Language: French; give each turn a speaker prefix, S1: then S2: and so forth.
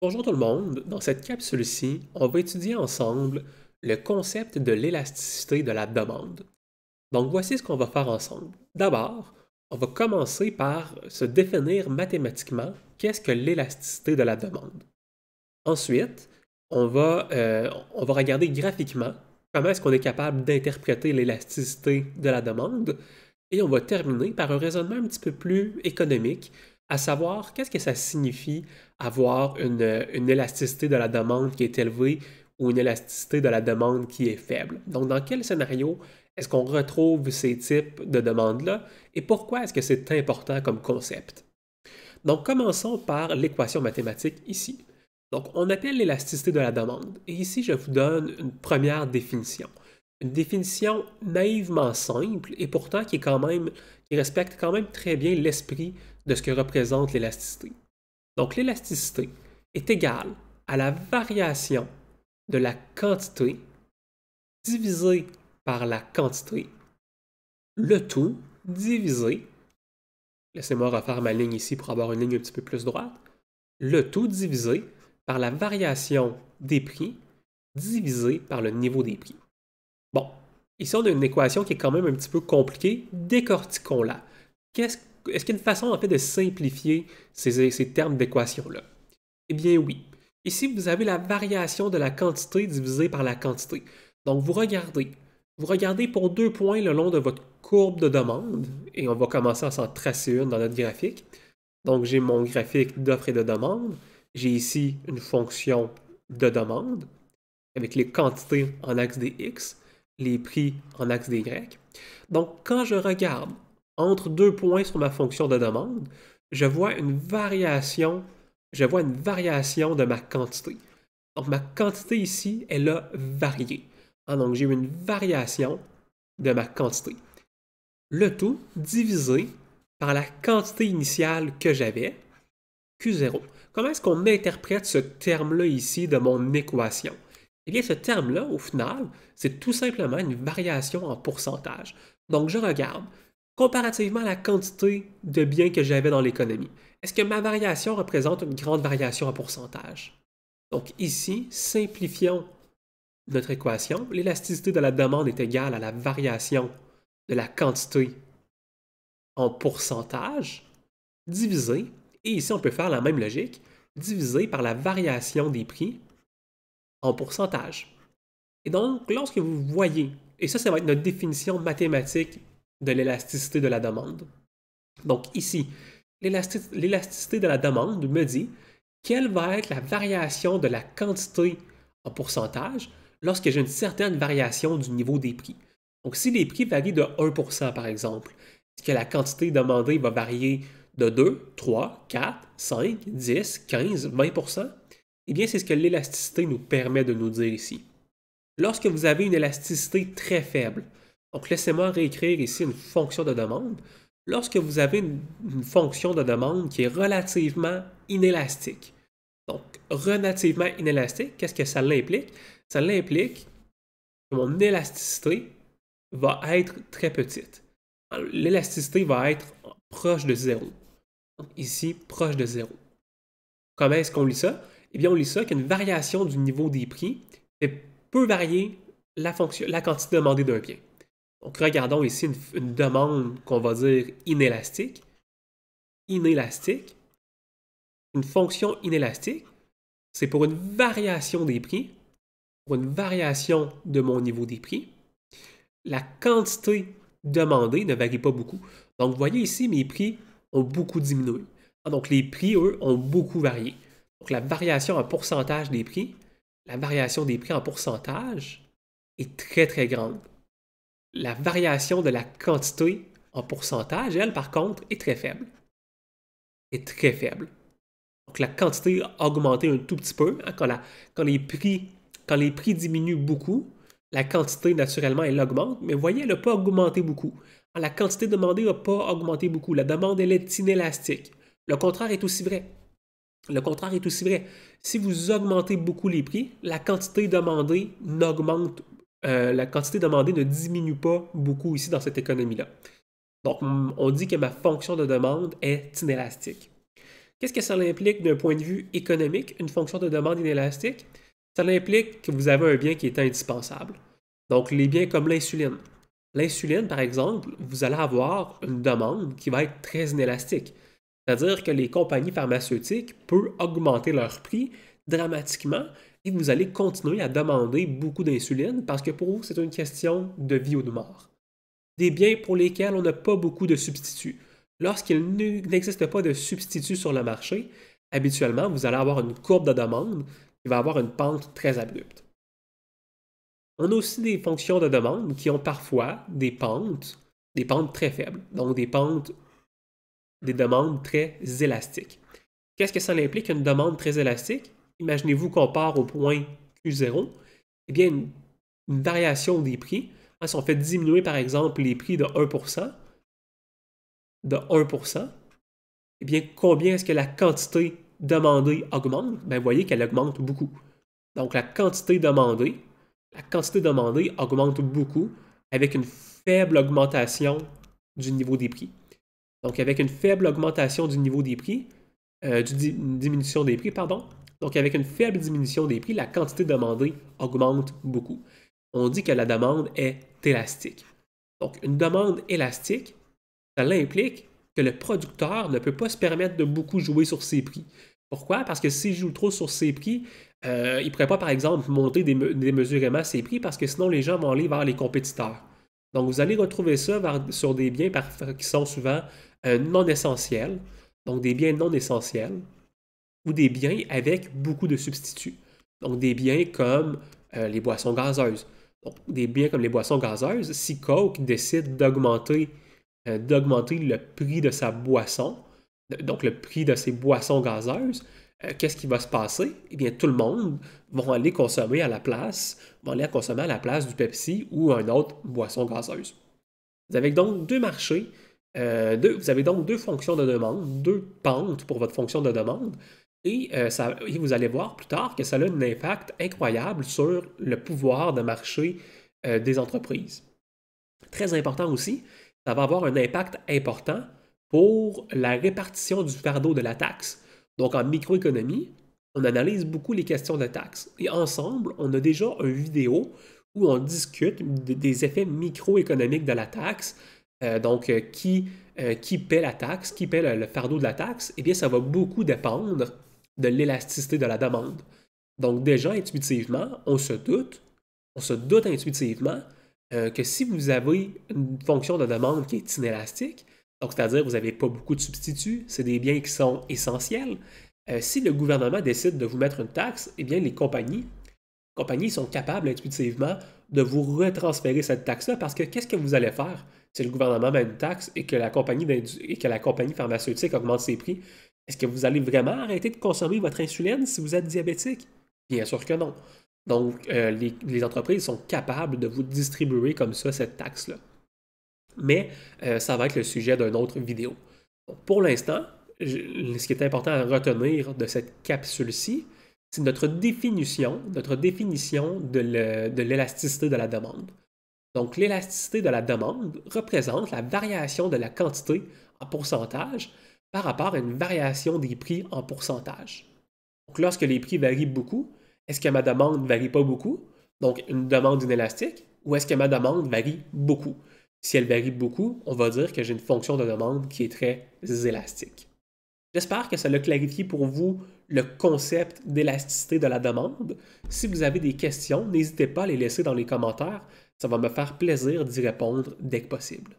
S1: Bonjour tout le monde, dans cette capsule-ci, on va étudier ensemble le concept de l'élasticité de la demande. Donc voici ce qu'on va faire ensemble. D'abord, on va commencer par se définir mathématiquement qu'est-ce que l'élasticité de la demande. Ensuite, on va, euh, on va regarder graphiquement comment est-ce qu'on est capable d'interpréter l'élasticité de la demande et on va terminer par un raisonnement un petit peu plus économique à savoir qu'est-ce que ça signifie avoir une, élasticité de la demande qui est élevée ou une élasticité de la demande qui est faible. Donc, dans quel scénario est-ce qu'on retrouve ces types de demandes-là et pourquoi est-ce que c'est important comme concept? Donc, commençons par l'équation mathématique ici. Donc, on appelle l'élasticité de la demande. Et ici, je vous donne une première définition une définition naïvement simple et pourtant qui, respecte quand même très bien l'esprit de ce que représente l'élasticité. Donc l'élasticité est égale à la variation de la quantité divisée par la quantité, le tout divisé, laissez-moi refaire ma ligne ici pour avoir une ligne un petit peu plus droite, le tout divisé par la variation des prix divisé par le niveau des prix. Bon, ici on a une équation qui est quand même un petit peu compliquée. Décortiquons-la. est-ce qu'il y a une façon en fait de simplifier ces, ces termes d'équation-là? Eh bien oui. Ici, vous avez la variation de la quantité divisée par la quantité. Donc, vous regardez. Vous regardez pour deux points le long de votre courbe de demande, et on va commencer à s'en tracer une dans notre graphique. Donc, j'ai mon graphique d'offre et de demande. J'ai ici une fonction de demande avec les quantités en axe des x les prix en axe des grecs. Donc, quand je regarde entre deux points sur ma fonction de demande, je vois une variation, je vois une variation de ma quantité. Donc, ma quantité ici, elle a varié. Ah, donc, j'ai eu une variation de ma quantité. Le tout divisé par la quantité initiale que j'avais, Q0. Comment est-ce qu'on interprète ce terme-là ici de mon équation? Eh bien, ce terme-là, au final, c'est tout simplement une variation en pourcentage. Donc, je regarde comparativement à la quantité de biens que j'avais dans l'économie. Est-ce que ma variation représente une grande variation en pourcentage? Donc ici, simplifions notre équation. L'élasticité de la demande est égale à la variation de la quantité en pourcentage divisé, et ici on peut faire la même logique, divisé par la variation des prix en pourcentage. Et donc, lorsque vous voyez, et ça, ça va être notre définition mathématique de l'élasticité de la demande. Donc ici, l'élasticité de la demande me dit quelle va être la variation de la quantité en pourcentage lorsque j'ai une certaine variation du niveau des prix. Donc si les prix varient de 1 par exemple, est-ce que la quantité demandée va varier de 2, 3, 4, 5, 10, 15, 20 eh bien, c'est ce que l'élasticité nous permet de nous dire ici. Lorsque vous avez une élasticité très faible, donc laissez-moi réécrire ici une fonction de demande. Lorsque vous avez une, fonction de demande qui est relativement inélastique, donc relativement inélastique, qu'est-ce que ça l'implique? Ça l'implique que mon élasticité va être très petite. L'élasticité va être proche de zéro. Ici, proche de zéro. Comment est-ce qu'on lit ça? eh bien, on lit ça qu'une variation du niveau des prix peut varier la, quantité demandée d'un bien. Donc, regardons ici une demande qu'on va dire inélastique. Inélastique. Une fonction inélastique, c'est pour une variation des prix, pour une variation de mon niveau des prix. La quantité demandée ne varie pas beaucoup. Donc, vous voyez ici, mes prix ont beaucoup diminué. Ah, donc, les prix, eux, ont beaucoup varié. Donc la variation en pourcentage des prix, la variation des prix en pourcentage est très très grande. La variation de la quantité en pourcentage, elle par contre, est très faible. Est très faible. Donc la quantité a augmenté un tout petit peu. Hein. quand, les prix, quand les prix diminuent beaucoup, la quantité naturellement elle augmente, mais voyez, elle n'a pas augmenté beaucoup. la quantité demandée n'a pas augmenté beaucoup. La demande elle est inélastique. Le contraire est aussi vrai. Le contraire est aussi vrai. Si vous augmentez beaucoup les prix, la quantité demandée n'augmente, euh, la quantité demandée ne diminue pas beaucoup ici dans cette économie-là. Donc, mm, on dit que ma fonction de demande est inélastique. Qu'est-ce que ça implique d'un point de vue économique, une fonction de demande inélastique? Ça implique que vous avez un bien qui est indispensable. Donc, les biens comme l'insuline. L'insuline, par exemple, vous allez avoir une demande qui va être très inélastique. C'est-à-dire que les compagnies pharmaceutiques peuvent augmenter leur prix dramatiquement et vous allez continuer à demander beaucoup d'insuline parce que pour vous, c'est une question de vie ou de mort. Des biens pour lesquels on n'a pas beaucoup de substituts. Lorsqu'il n'existe pas de substituts sur le marché, habituellement, vous allez avoir une courbe de demande qui va avoir une pente très abrupte. On a aussi des fonctions de demande qui ont parfois des pentes, des pentes très faibles, donc des pentes des demandes très élastiques. Qu'est-ce que ça implique une demande très élastique? Imaginez-vous qu'on part au point Q0, eh bien, une, variation des prix, hein, si on fait diminuer par exemple les prix de 1%, de 1%, eh bien, combien est-ce que la quantité demandée augmente? Bien, vous voyez qu'elle augmente beaucoup. Donc, la quantité demandée, la quantité demandée augmente beaucoup avec une faible augmentation du niveau des prix. Donc, avec une faible augmentation du niveau des prix, euh, diminution des prix, pardon. Donc, avec une faible diminution des prix, la quantité demandée augmente beaucoup. On dit que la demande est élastique. Donc, une demande élastique, ça implique que le producteur ne peut pas se permettre de beaucoup jouer sur ses prix. Pourquoi? Parce que s'il joue trop sur ses prix, euh, il ne pourrait pas, par exemple, monter des démesurément ses prix parce que sinon les gens vont aller vers les compétiteurs. Donc, vous allez retrouver ça sur des biens qui sont souvent euh, non essentiels, donc des biens non essentiels, ou des biens avec beaucoup de substituts. Donc, des biens comme euh, les boissons gazeuses. Donc, des biens comme les boissons gazeuses, si Coke décide d'augmenter euh, le prix de sa boisson, donc le prix de ses boissons gazeuses, euh, qu'est-ce qui va se passer? Eh bien, tout le monde va aller consommer à la place, va aller consommer à la place du Pepsi ou une autre boisson gazeuse. Vous avez donc deux marchés, euh, deux, vous avez donc deux fonctions de demande, deux pentes pour votre fonction de demande, et, euh, et vous allez voir plus tard que ça a un impact incroyable sur le pouvoir de marché des entreprises. Très important aussi, ça va avoir un impact important pour la répartition du fardeau de la taxe. Donc en microéconomie, on analyse beaucoup les questions de taxes. Et ensemble, on a déjà une vidéo où on discute des effets microéconomiques de la taxe. Euh, donc, euh, euh, qui, paie la taxe, qui paie le, le, fardeau de la taxe, eh bien, ça va beaucoup dépendre de l'élasticité de la demande. Donc, déjà, intuitivement, on se doute, on se doute intuitivement que si vous avez une fonction de demande qui est inélastique, donc, c'est-à-dire que vous n'avez pas beaucoup de substituts, c'est des biens qui sont essentiels. Euh, si le gouvernement décide de vous mettre une taxe, eh bien, les compagnies, compagnies sont capables intuitivement de vous retransférer cette taxe-là parce que qu'est-ce que vous allez faire si le gouvernement met une taxe et que la compagnie, et que la compagnie pharmaceutique augmente ses prix? Est-ce que vous allez vraiment arrêter de consommer votre insuline si vous êtes diabétique? Bien sûr que non. Donc, euh, les entreprises sont capables de vous distribuer comme ça cette taxe-là mais euh, ça va être le sujet d'une autre vidéo. pour l'instant, ce qui est important à retenir de cette capsule-ci, c'est notre définition, notre définition de l'élasticité de, de la demande. Donc, l'élasticité de la demande représente la variation de la quantité en pourcentage par rapport à une variation des prix en pourcentage. Donc, lorsque les prix varient beaucoup, est-ce que ma demande ne varie pas beaucoup? Donc, une demande inélastique, ou est-ce que ma demande varie beaucoup? Si elle varie beaucoup, on va dire que j'ai une fonction de demande qui est très élastique. J'espère que ça l'a clarifié pour vous le concept d'élasticité de la demande. Si vous avez des questions, n'hésitez pas à les laisser dans les commentaires. Ça va me faire plaisir d'y répondre dès que possible.